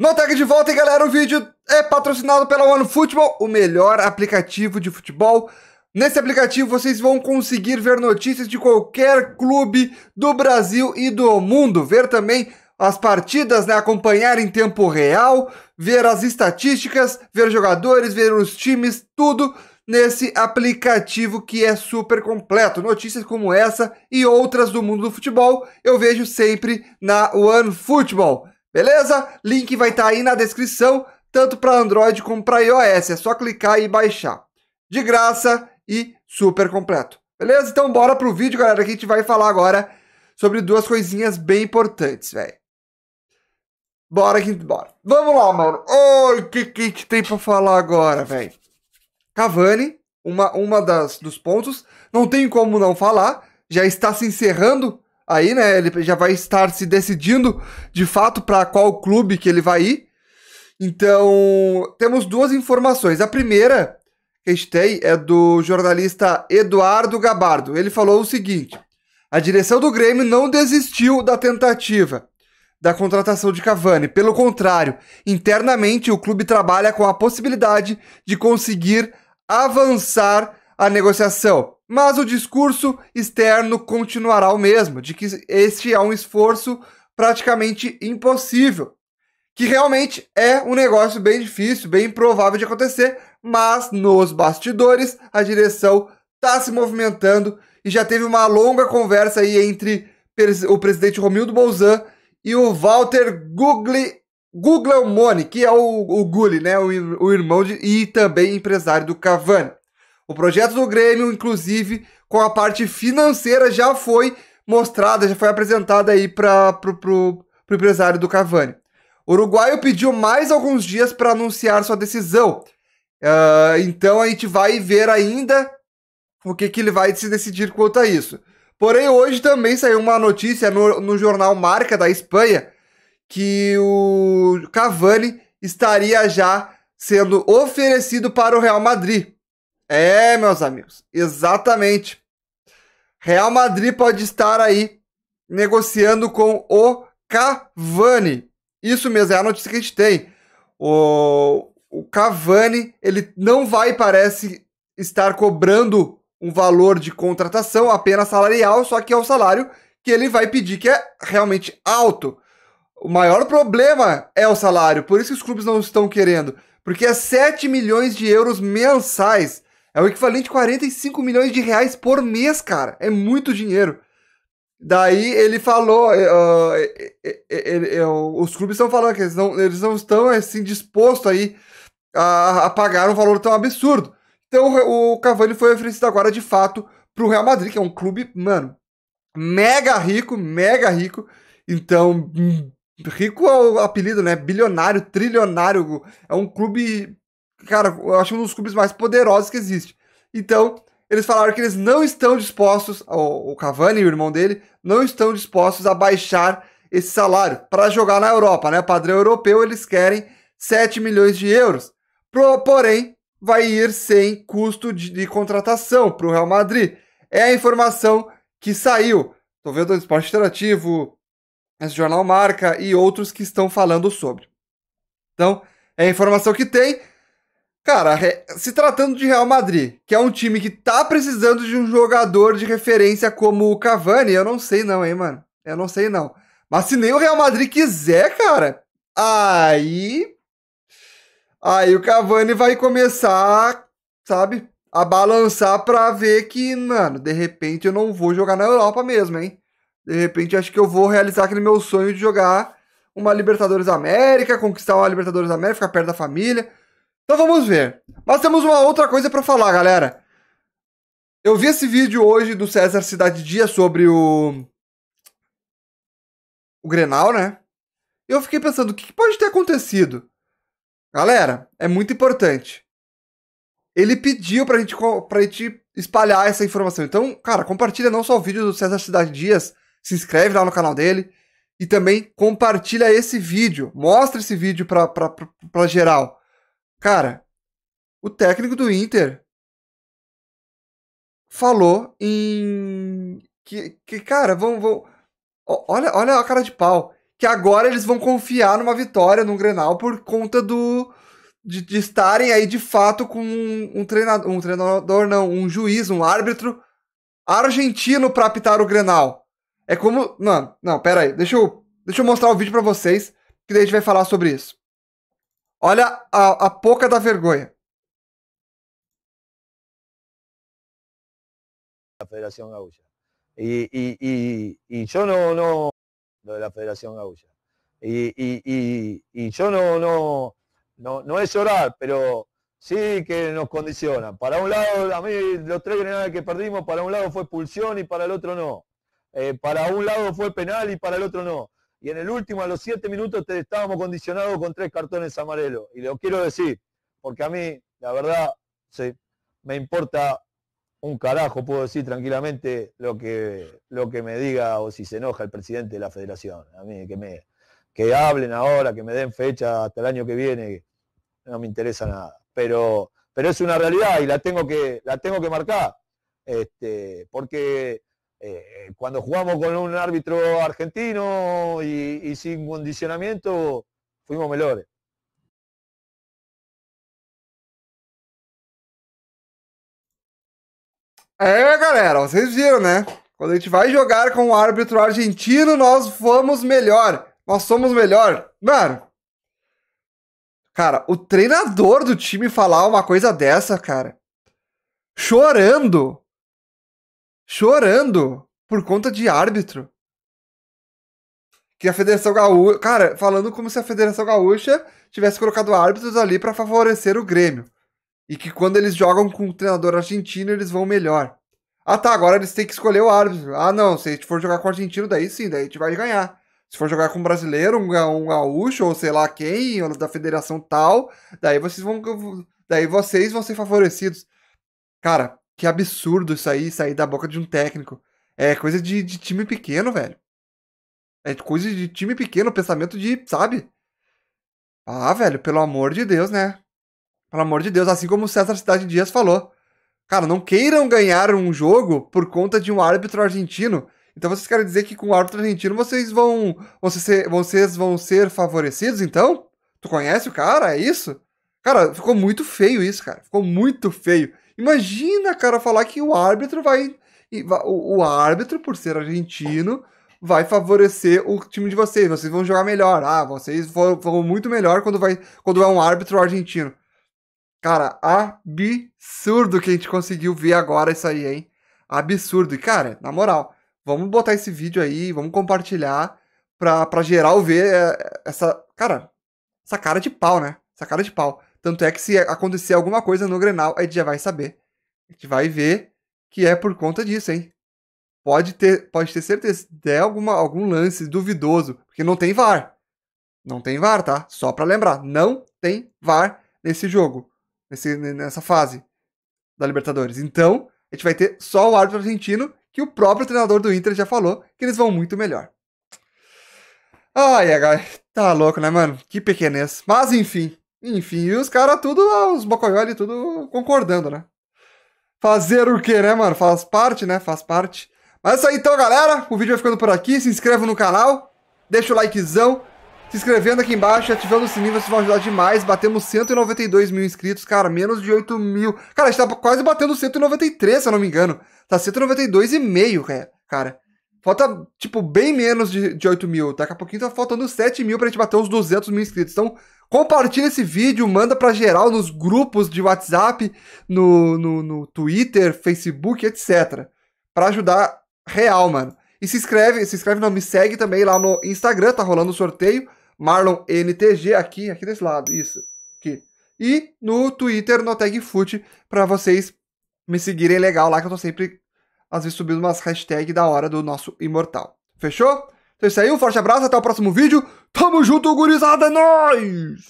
No de volta, hein, galera, o vídeo é patrocinado pela One Football, o melhor aplicativo de futebol. Nesse aplicativo vocês vão conseguir ver notícias de qualquer clube do Brasil e do mundo, ver também as partidas, né, acompanhar em tempo real, ver as estatísticas, ver jogadores, ver os times, tudo nesse aplicativo que é super completo. Notícias como essa e outras do mundo do futebol eu vejo sempre na One Football. Beleza? Link vai estar tá aí na descrição, tanto para Android como para iOS. É só clicar e baixar. De graça e super completo. Beleza? Então bora pro vídeo, galera, que a gente vai falar agora sobre duas coisinhas bem importantes, velho. Bora que bora. Vamos lá, mano. Oi, oh, o que, que a gente tem para falar agora, velho? Cavani, uma, uma das, dos pontos. Não tem como não falar. Já está se encerrando Aí, né, ele já vai estar se decidindo de fato para qual clube que ele vai ir. Então, temos duas informações. A primeira que a gente tem é do jornalista Eduardo Gabardo. Ele falou o seguinte: a direção do Grêmio não desistiu da tentativa da contratação de Cavani. Pelo contrário, internamente o clube trabalha com a possibilidade de conseguir avançar a negociação. Mas o discurso externo continuará o mesmo, de que este é um esforço praticamente impossível, que realmente é um negócio bem difícil, bem improvável de acontecer, mas nos bastidores a direção está se movimentando e já teve uma longa conversa aí entre o presidente Romildo Bolzan e o Walter Gugli, Guglielmone, que é o, o né, o, o irmão de, e também empresário do Cavani. O projeto do Grêmio, inclusive, com a parte financeira, já foi mostrada, já foi apresentada aí para o empresário do Cavani. O uruguaio pediu mais alguns dias para anunciar sua decisão. Uh, então a gente vai ver ainda o que, que ele vai se decidir quanto a isso. Porém, hoje também saiu uma notícia no, no jornal Marca da Espanha que o Cavani estaria já sendo oferecido para o Real Madrid. É, meus amigos, exatamente. Real Madrid pode estar aí negociando com o Cavani. Isso mesmo, é a notícia que a gente tem. O, o Cavani, ele não vai, parece, estar cobrando um valor de contratação apenas salarial, só que é o salário que ele vai pedir, que é realmente alto. O maior problema é o salário, por isso que os clubes não estão querendo, porque é 7 milhões de euros mensais. É o equivalente a 45 milhões de reais por mês, cara. É muito dinheiro. Daí ele falou, uh, ele, ele, os clubes estão falando que eles não, eles não estão assim dispostos aí a, a pagar um valor tão absurdo. Então o, o Cavani foi oferecido agora de fato para o Real Madrid, que é um clube, mano, mega rico, mega rico. Então, hum, rico é o apelido, né? Bilionário, trilionário. É um clube cara, eu acho um dos clubes mais poderosos que existe. Então, eles falaram que eles não estão dispostos, o Cavani e o irmão dele, não estão dispostos a baixar esse salário para jogar na Europa, né? Padrão europeu, eles querem 7 milhões de euros. Pro, porém, vai ir sem custo de, de contratação para o Real Madrid. É a informação que saiu. Estou vendo o Esporte Interativo, esse jornal Marca e outros que estão falando sobre. Então, é a informação que tem. Cara, se tratando de Real Madrid, que é um time que tá precisando de um jogador de referência como o Cavani, eu não sei não, hein, mano. Eu não sei não. Mas se nem o Real Madrid quiser, cara, aí aí o Cavani vai começar, sabe, a balançar para ver que, mano, de repente eu não vou jogar na Europa mesmo, hein? De repente acho que eu vou realizar aquele meu sonho de jogar uma Libertadores América, conquistar uma Libertadores América, ficar perto da família. Então vamos ver. Mas temos uma outra coisa para falar, galera. Eu vi esse vídeo hoje do César Cidade Dia sobre o. O Grenal, né? E eu fiquei pensando, o que pode ter acontecido? Galera, é muito importante. Ele pediu pra gente, pra gente espalhar essa informação. Então, cara, compartilha não só o vídeo do César Cidade Dias, se inscreve lá no canal dele e também compartilha esse vídeo. Mostra esse vídeo pra, pra, pra, pra geral. Cara, o técnico do Inter falou em. Que, que cara, vão. vão... Olha, olha a cara de pau. Que agora eles vão confiar numa vitória no Grenal por conta do. De, de estarem aí de fato com um, um treinador. Um treinador, não, um juiz, um árbitro argentino pra apitar o Grenal. É como. Não, não, pera aí. Deixa eu, deixa eu mostrar o vídeo para vocês, que daí a gente vai falar sobre isso. Olha a, poca pouca da La Federación Gaulla. Y, yo no, no, lo de la Federación Gaucha Y, yo no, no, no, es llorar, pero sí que nos condiciona. Para un lado, a mí los tres generales que perdimos, para un lado fue expulsión y para el otro no. Eh, para un lado fue penal y para el otro no y en el último, a los siete minutos, te estábamos condicionados con tres cartones amarelos. Y lo quiero decir, porque a mí, la verdad, me importa un carajo, puedo decir tranquilamente lo que, lo que me diga o si se enoja el presidente de la federación. A mí, que me que hablen ahora, que me den fecha hasta el año que viene, no me interesa nada. Pero, pero es una realidad y la tengo que, la tengo que marcar. Este, porque Eh, eh, cuando jugamos con un árbitro argentino y, y sin condicionamiento, fuimos mejores. É, galera, vocês viram, né? Quando a gente vai jogar com o árbitro argentino, nós vamos melhor. Nós somos melhor. Mano. Cara, o treinador do time falar uma coisa dessa, cara. Chorando chorando por conta de árbitro. Que a Federação Gaúcha. Cara, falando como se a Federação Gaúcha tivesse colocado árbitros ali para favorecer o Grêmio. E que quando eles jogam com o treinador argentino, eles vão melhor. Ah tá, agora eles têm que escolher o árbitro. Ah não, se a gente for jogar com o argentino, daí sim, daí a gente vai ganhar. Se for jogar com um brasileiro, um, um gaúcho, ou sei lá quem, ou da federação tal, daí vocês vão. Daí vocês vão ser favorecidos. Cara, que absurdo isso aí, sair da boca de um técnico. É coisa de, de time pequeno, velho. É coisa de time pequeno, pensamento de, sabe? Ah, velho, pelo amor de Deus, né? Pelo amor de Deus, assim como o César Cidade Dias falou. Cara, não queiram ganhar um jogo por conta de um árbitro argentino. Então vocês querem dizer que com o árbitro argentino vocês vão. Vocês, vocês vão ser favorecidos, então? Tu conhece o cara? É isso? Cara, ficou muito feio isso, cara. Ficou muito feio. Imagina, cara, falar que o árbitro vai. O árbitro, por ser argentino, vai favorecer o time de vocês. Vocês vão jogar melhor. Ah, vocês vão muito melhor quando, vai, quando é um árbitro argentino. Cara, absurdo que a gente conseguiu ver agora isso aí, hein? Absurdo. E, cara, na moral, vamos botar esse vídeo aí, vamos compartilhar pra, pra geral ver eh, essa. Cara, essa cara de pau, né? Essa cara de pau. Tanto é que se acontecer alguma coisa no Grenal, a gente já vai saber. A gente vai ver que é por conta disso, hein? Pode ter, pode ter certeza, se der alguma, algum lance duvidoso, porque não tem VAR. Não tem VAR, tá? Só para lembrar, não tem VAR nesse jogo, nesse, nessa fase da Libertadores. Então, a gente vai ter só o árbitro argentino, que o próprio treinador do Inter já falou que eles vão muito melhor. Ai, ai, tá louco, né, mano? Que pequenez. Mas enfim, enfim, e os caras tudo, os e tudo concordando, né? Fazer o que, né, mano? Faz parte, né? Faz parte. Mas é isso aí então, galera. O vídeo vai ficando por aqui. Se inscreva no canal, deixa o likezão. Se inscrevendo aqui embaixo, ativando o sininho, vocês vão ajudar demais. Batemos 192 mil inscritos, cara, menos de 8 mil. Cara, a gente tá quase batendo 193, se eu não me engano. Tá 192,5, cara. Falta, tipo, bem menos de, de 8 mil. Daqui a pouquinho tá faltando 7 mil pra gente bater os 200 mil inscritos. Então, Compartilha esse vídeo, manda para geral nos grupos de WhatsApp, no, no, no Twitter, Facebook, etc. para ajudar real, mano. E se inscreve, se inscreve não, me segue também lá no Instagram, tá rolando o um sorteio. Marlon NTG aqui, aqui desse lado, isso, aqui. E no Twitter, no Tag Foot, pra vocês me seguirem legal lá, que eu tô sempre, às vezes, subindo umas hashtags da hora do nosso imortal. Fechou? Então é isso aí, um forte abraço, até o próximo vídeo. Tamo junto, gurizada, é nóis!